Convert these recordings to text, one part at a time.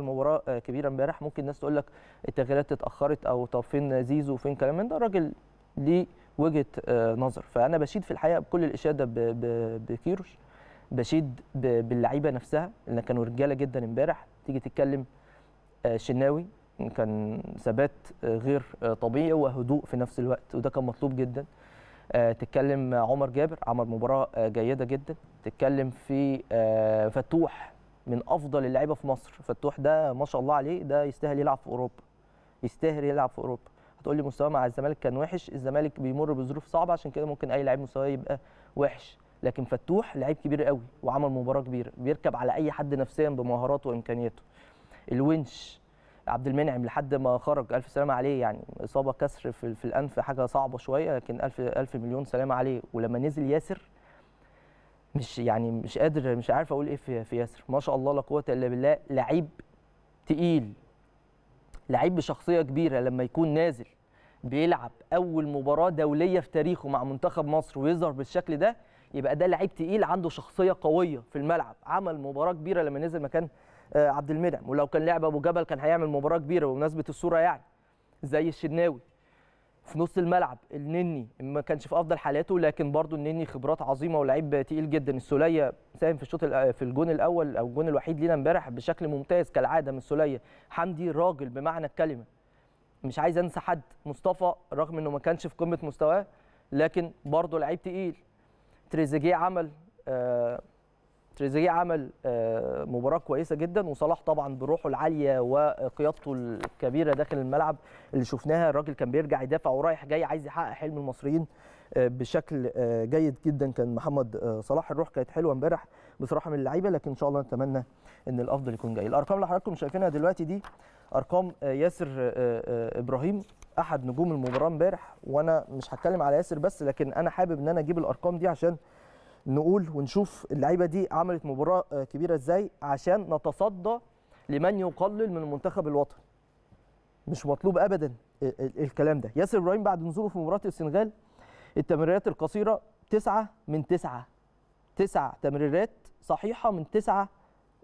المباراه آه، كبيره امبارح ممكن الناس تقول لك التغييرات اتاخرت او طب فين زيزو وفين كلام من ده الراجل ليه وجهه آه، نظر فانا بشيد في الحقيقه بكل الاشاده بكيروش بشيد باللعيبه نفسها اللي كانوا رجاله جدا امبارح تيجي تتكلم آه، شناوي كان ثبات غير طبيعي وهدوء في نفس الوقت وده كان مطلوب جدا تتكلم عمر جابر عمل مباراه جيده جدا تتكلم في فتوح من افضل اللعيبه في مصر فتوح ده ما شاء الله عليه ده يستاهل يلعب في اوروبا يستاهل يلعب في اوروبا هتقول لي مستواه مع الزمالك كان وحش الزمالك بيمر بظروف صعبه عشان كده ممكن اي لعيب مستواه يبقى وحش لكن فتوح لعيب كبير قوي وعمل مباراه كبيره بيركب على اي حد نفسيا بمهاراته وامكانياته الونش عبد المنعم لحد ما خرج الف سلامه عليه يعني اصابه كسر في, في الانف حاجه صعبه شويه لكن الف الف مليون سلامه عليه ولما نزل ياسر مش يعني مش قادر مش عارف اقول ايه في, ياسر ما شاء الله لا قوه الا بالله لعيب تقيل لعيب بشخصيه كبيره لما يكون نازل بيلعب اول مباراه دوليه في تاريخه مع منتخب مصر ويظهر بالشكل ده يبقى ده لعيب تقيل عنده شخصيه قويه في الملعب عمل مباراه كبيره لما نزل مكان آه، عبد المنعم ولو كان لعب ابو جبل كان هيعمل مباراه كبيره بمناسبه الصوره يعني زي الشناوي في نص الملعب النني ما كانش في افضل حالاته لكن برضو النني خبرات عظيمه ولاعيب تقيل جدا السوليه ساهم في الشوط في الجون الاول او الجون الوحيد لينا امبارح بشكل ممتاز كالعاده من السوليه حمدي راجل بمعنى الكلمه مش عايز انسى حد مصطفى رغم انه ما كانش في قمه مستواه لكن برضو لعيب تقيل تريزيجيه عمل آه تريزيجيه عمل آه، مباراه كويسه جدا وصلاح طبعا بروحه العاليه وقيادته الكبيره داخل الملعب اللي شفناها الراجل كان بيرجع يدافع ورايح جاي عايز يحقق حلم المصريين آه، بشكل آه، جيد جدا كان محمد صلاح الروح كانت حلوه امبارح بصراحه من اللعيبه لكن ان شاء الله نتمنى ان الافضل يكون جاي الارقام اللي حضراتكم شايفينها دلوقتي دي ارقام ياسر ابراهيم احد نجوم المباراه امبارح وانا مش هتكلم على ياسر بس لكن انا حابب ان انا اجيب الارقام دي عشان نقول ونشوف اللعيبه دي عملت مباراه آه، كبيره ازاي عشان نتصدى لمن يقلل من المنتخب الوطني مش مطلوب ابدا آه، الكلام ده ياسر ابراهيم بعد نزوله في مباراه السنغال التمريرات القصيره تسعة من تسعة تسع تمريرات صحيحه من تسعة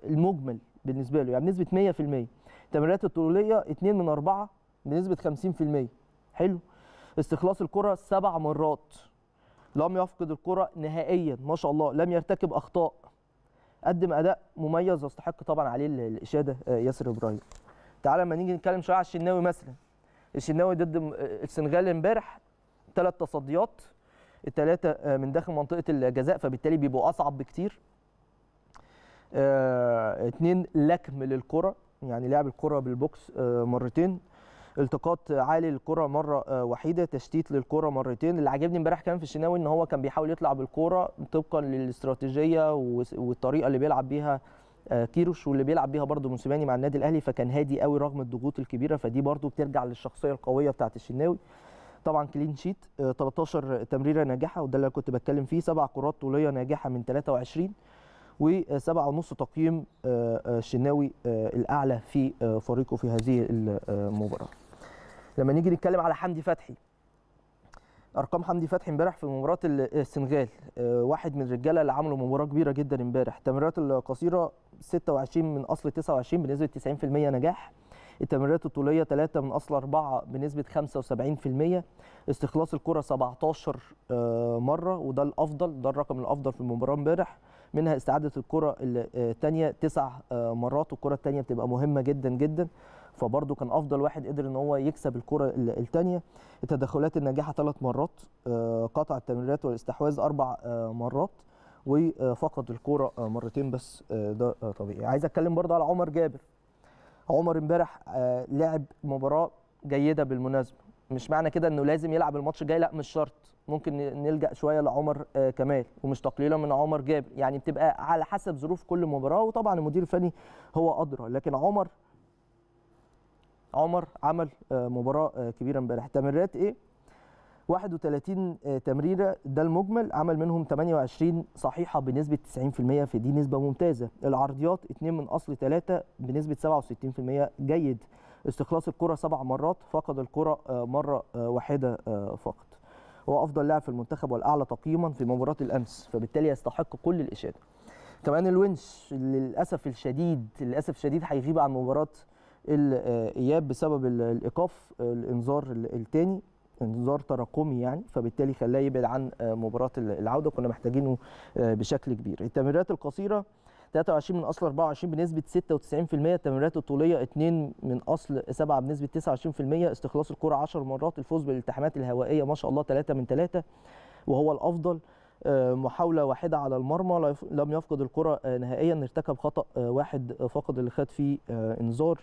المجمل بالنسبه له يعني بنسبه 100% التمريرات الطوليه 2 من 4 بنسبه 50% حلو استخلاص الكره سبع مرات لم يفقد الكره نهائيا ما شاء الله لم يرتكب اخطاء قدم اداء مميز يستحق طبعا عليه الاشاده آه، ياسر ابراهيم تعالى لما نيجي نتكلم شويه على الشناوي مثلا الشناوي ضد السنغال امبارح ثلاث تصديات الثلاثه آه، من داخل منطقه الجزاء فبالتالي بيبقوا اصعب بكتير اثنين آه، لكم للكره يعني لعب الكره بالبوكس مرتين التقاط عالي للكره مره آه، وحيده تشتيت للكره مرتين اللي عجبني امبارح كان في الشناوي ان هو كان بيحاول يطلع بالكره طبقا للاستراتيجيه والطريقه اللي بيلعب بيها آه، كيروش واللي بيلعب بيها برده موسيماني مع النادي الاهلي فكان هادي قوي رغم الضغوط الكبيره فدي برده بترجع للشخصيه القويه بتاعت الشناوي طبعا كلين شيت 13 تمريره ناجحه وده اللي كنت بتكلم فيه سبع كرات طوليه ناجحه من 23 وسبعة ونص تقييم آه، الشناوي الأعلى في فريقه في هذه المباراة لما نيجي نتكلم على حمدي فتحي ارقام حمدي فتحي امبارح في مباراه آه، السنغال آه، واحد من الرجاله اللي عملوا مباراه كبيره جدا امبارح التمريرات القصيره 26 من اصل 29 بنسبه 90% نجاح التمريرات الطوليه 3 من اصل 4 بنسبه 75% استخلاص الكره 17 آه، مره وده الافضل ده الرقم الافضل في المباراه امبارح منها استعاده الكره الثانيه تسع مرات والكره الثانيه بتبقى مهمه جدا جدا فبرضه كان افضل واحد قدر ان هو يكسب الكره الثانيه التدخلات الناجحه ثلاث مرات آه، قطع التمريرات والاستحواذ اربع آه، مرات وفقد الكوره آه، مرتين بس ده طبيعي عايز اتكلم برضه على عمر جابر عمر امبارح لعب مباراه جيده بالمناسبه مش معنى كده انه لازم يلعب الماتش الجاي لا مش شرط ممكن نلجا شويه لعمر كمال ومش تقليلا من عمر جابر يعني بتبقى على حسب ظروف كل مباراه وطبعا المدير الفني هو ادرى لكن عمر عمر عمل آه، مباراه آه، كبيره امبارح تمريرات ايه 31 آه، تمريره ده المجمل عمل منهم 28 صحيحه بنسبه 90% فدي نسبه ممتازه العرضيات 2 من اصل 3 بنسبه 67% جيد استخلاص الكره سبع مرات فقد الكره مره واحده فقط هو افضل لاعب في المنتخب والاعلى تقييما في مباراه الامس فبالتالي يستحق كل الاشاده كمان الونش للاسف الشديد للاسف الشديد هيغيب عن مباراه الاياب آه، بسبب الايقاف الانذار الثاني انذار تراكمي يعني فبالتالي خلاه يبعد عن آه، مباراه العوده كنا محتاجينه آه، بشكل كبير التمريرات القصيره 23 من اصل 24 بنسبه 96% التمريرات الطوليه 2 من اصل 7 بنسبه 29% استخلاص الكره 10 مرات الفوز بالالتحامات الهوائيه ما شاء الله 3 من 3 وهو الافضل محاوله واحده على المرمى لم يفقد الكره نهائيا ارتكب خطا واحد فقد اللي خد فيه انذار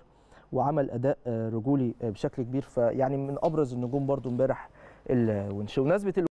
وعمل اداء آه، رجولي آه، بشكل كبير فيعني من ابرز النجوم برضو امبارح الونش ونسبه